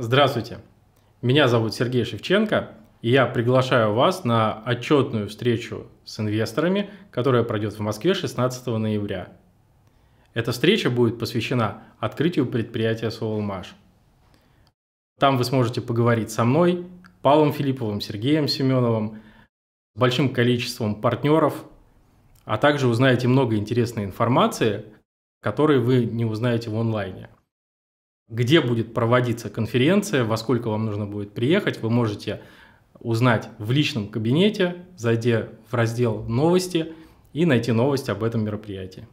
Здравствуйте, меня зовут Сергей Шевченко, и я приглашаю вас на отчетную встречу с инвесторами, которая пройдет в Москве 16 ноября. Эта встреча будет посвящена открытию предприятия «Солмаш». Там вы сможете поговорить со мной, Павлом Филипповым, Сергеем Семеновым, большим количеством партнеров, а также узнаете много интересной информации, которой вы не узнаете в онлайне где будет проводиться конференция, во сколько вам нужно будет приехать, вы можете узнать в личном кабинете, зайдя в раздел «Новости» и найти новость об этом мероприятии.